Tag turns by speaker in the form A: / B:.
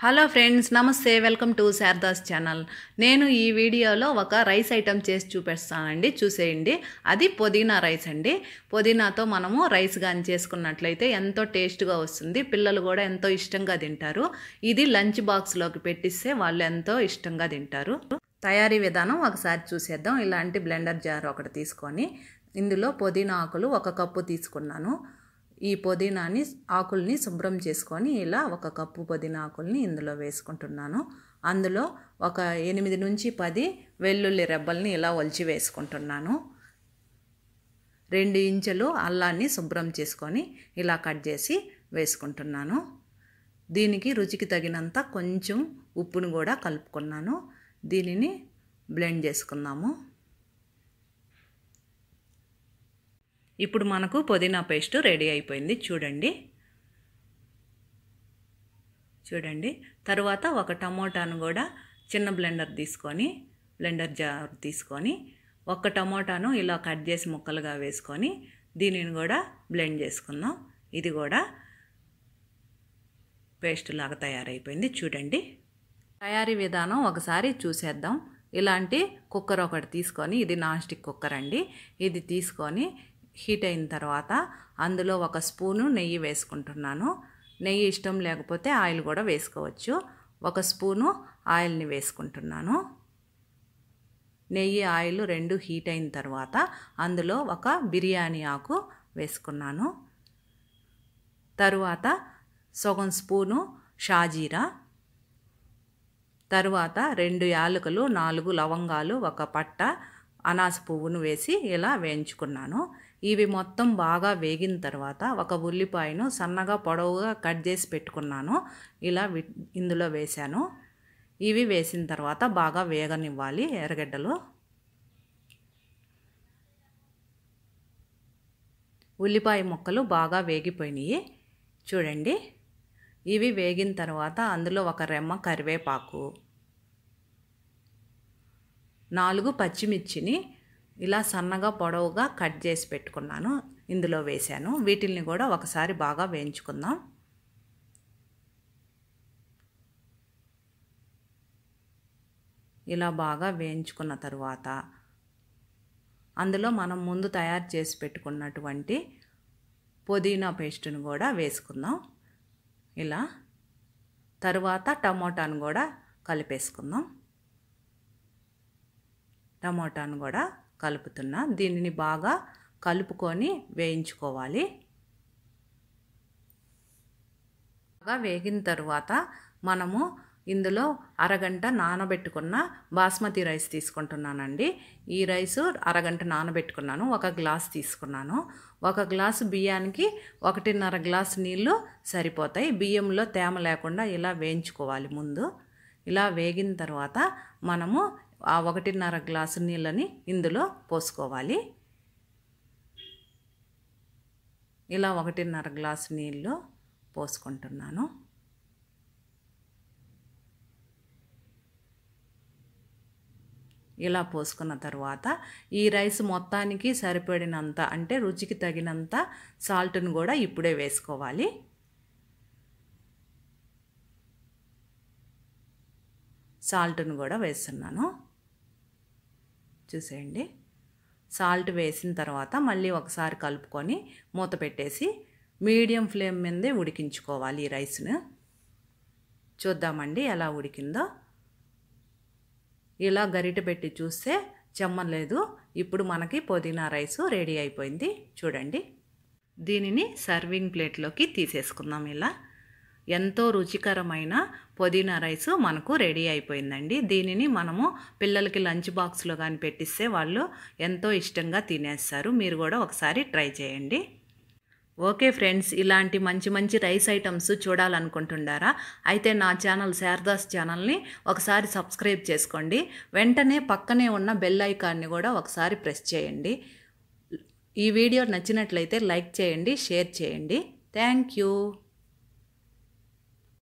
A: hello friends నమస్తే welcome to Sharada's channel నేను ఈ వీడియోలో ఒక రైస్ ఐటెం చేసి చూపిస్తానండి చూసేయండి అది పుదీనా రైస్ అండి పుదీనాతో మనము రైస్ కానీ చేసుకున్నట్లయితే ఎంతో టేస్ట్గా వస్తుంది పిల్లలు కూడా ఎంతో ఇష్టంగా తింటారు ఇది లంచ్ బాక్స్లోకి పెట్టిస్తే వాళ్ళు ఎంతో ఇష్టంగా తింటారు తయారీ విధానం ఒకసారి చూసేద్దాం ఇలాంటి బ్లెండర్ జార్ ఒకటి తీసుకొని ఇందులో పుదీనా ఆకులు ఒక కప్పు తీసుకున్నాను ఈ పుదీనాని ఆకుల్ని శుభ్రం చేసుకొని ఇలా ఒక కప్పు పుదీనా ఆకుల్ని ఇందులో వేసుకుంటున్నాను అందులో ఒక ఎనిమిది నుంచి పది వెల్లుల్లి రెబ్బల్ని ఇలా ఒలిచి వేసుకుంటున్నాను రెండు ఇంచులు అల్లాన్ని శుభ్రం చేసుకొని ఇలా కట్ చేసి వేసుకుంటున్నాను దీనికి రుచికి తగినంత కొంచెం ఉప్పును కూడా కలుపుకున్నాను దీనిని బ్లెండ్ చేసుకుందాము ఇప్పుడు మనకు పుదీనా పేస్ట్ రెడీ అయిపోయింది చూడండి చూడండి తర్వాత ఒక టమోటాను కూడా చిన్న బ్లెండర్ తీసుకొని బ్లెండర్ జార్ తీసుకొని ఒక టమోటాను ఇలా కట్ చేసి ముక్కలుగా వేసుకొని దీనిని కూడా బ్లెండ్ చేసుకుందాం ఇది కూడా పేస్ట్ లాగా తయారైపోయింది చూడండి తయారీ విధానం ఒకసారి చూసేద్దాం ఇలాంటి కుక్కర్ ఒకటి తీసుకొని ఇది నాన్ స్టిక్ కుక్కర్ అండి ఇది తీసుకొని హీట్ అయిన తర్వాత అందులో ఒక స్పూను నెయ్యి వేసుకుంటున్నాను నెయ్యి ఇష్టం లేకపోతే ఆయిల్ కూడా వేసుకోవచ్చు ఒక స్పూను ఆయిల్ని వేసుకుంటున్నాను నెయ్యి ఆయిల్ రెండు హీట్ అయిన తర్వాత అందులో ఒక బిర్యానీ ఆకు వేసుకున్నాను తరువాత సగం స్పూను షాజీరా తరువాత రెండు యాలకులు నాలుగు లవంగాలు ఒక పట్ట అనాస పువ్వును వేసి ఇలా వేయించుకున్నాను ఇవి మొత్తం బాగా వేగిన తర్వాత ఒక ఉల్లిపాయను సన్నగా పొడవుగా కట్ చేసి పెట్టుకున్నాను ఇలా ఇందులో వేశాను ఇవి వేసిన తర్వాత బాగా వేగనివ్వాలి ఎర్రగడ్డలు ఉల్లిపాయ ముక్కలు బాగా వేగిపోయినాయి చూడండి ఇవి వేగిన తర్వాత అందులో ఒక రెమ్మ కరివేపాకు నాలుగు పచ్చిమిర్చిని ఇలా సన్నగా పొడవుగా కట్ చేసి పెట్టుకున్నాను ఇందులో వేశాను వీటిల్ని కూడా ఒకసారి బాగా వేయించుకుందాం ఇలా బాగా వేయించుకున్న తరువాత అందులో మనం ముందు తయారు చేసి పెట్టుకున్నటువంటి పుదీనా పేస్టును కూడా వేసుకుందాం ఇలా తరువాత టమోటాను కూడా కలిపేసుకుందాం టమోటాను కూడా కలుపుతున్నా దీనిని బాగా కలుపుకొని వేయించుకోవాలి బాగా వేగిన తరువాత మనము ఇందులో అరగంట నానబెట్టుకున్న బాస్మతి రైస్ తీసుకుంటున్నానండి ఈ రైస్ అరగంట నానబెట్టుకున్నాను ఒక గ్లాస్ తీసుకున్నాను ఒక గ్లాసు బియ్యానికి ఒకటిన్నర గ్లాసు నీళ్ళు సరిపోతాయి బియ్యంలో తేమ లేకుండా ఇలా వేయించుకోవాలి ముందు ఇలా వేగిన తర్వాత మనము ఆ ఒకటిన్నర గ్లాసు నీళ్ళని ఇందులో పోసుకోవాలి ఇలా ఒకటిన్నర గ్లాసు నీళ్ళు పోసుకుంటున్నాను ఇలా పోసుకున్న తర్వాత ఈ రైస్ మొత్తానికి సరిపడినంత అంటే రుచికి తగినంత సాల్ట్ను కూడా ఇప్పుడే వేసుకోవాలి సాల్ట్ను కూడా వేస్తున్నాను చూసేయండి సాల్ట్ వేసిన తర్వాత మళ్ళీ ఒకసారి కలుపుకొని మూత పెట్టేసి మీడియం ఫ్లేమ్ మీదే ఉడికించుకోవాలి ఈ రైస్ను చూద్దామండి ఎలా ఉడికిందో ఇలా గరిట పెట్టి చూస్తే చెమ్మలేదు ఇప్పుడు మనకి పుదీనా రైస్ రెడీ అయిపోయింది చూడండి దీనిని సర్వింగ్ ప్లేట్లోకి తీసేసుకుందాం ఇలా ఎంతో రుచికరమైన పుదీనా రైస్ మనకు రెడీ అయిపోయిందండి దీనిని మనము పిల్లలకి లంచ్ బాక్స్లో కానీ పెట్టిస్తే వాళ్ళు ఎంతో ఇష్టంగా తినేస్తారు మీరు కూడా ఒకసారి ట్రై చేయండి ఓకే ఫ్రెండ్స్ ఇలాంటి మంచి మంచి రైస్ ఐటమ్స్ చూడాలనుకుంటున్నారా అయితే నా ఛానల్ శారదాస్ ఛానల్ని ఒకసారి సబ్స్క్రైబ్ చేసుకోండి వెంటనే పక్కనే ఉన్న బెల్ ఐకాన్ని కూడా ఒకసారి ప్రెస్ చేయండి ఈ వీడియో నచ్చినట్లయితే లైక్ చేయండి షేర్ చేయండి థ్యాంక్ యూ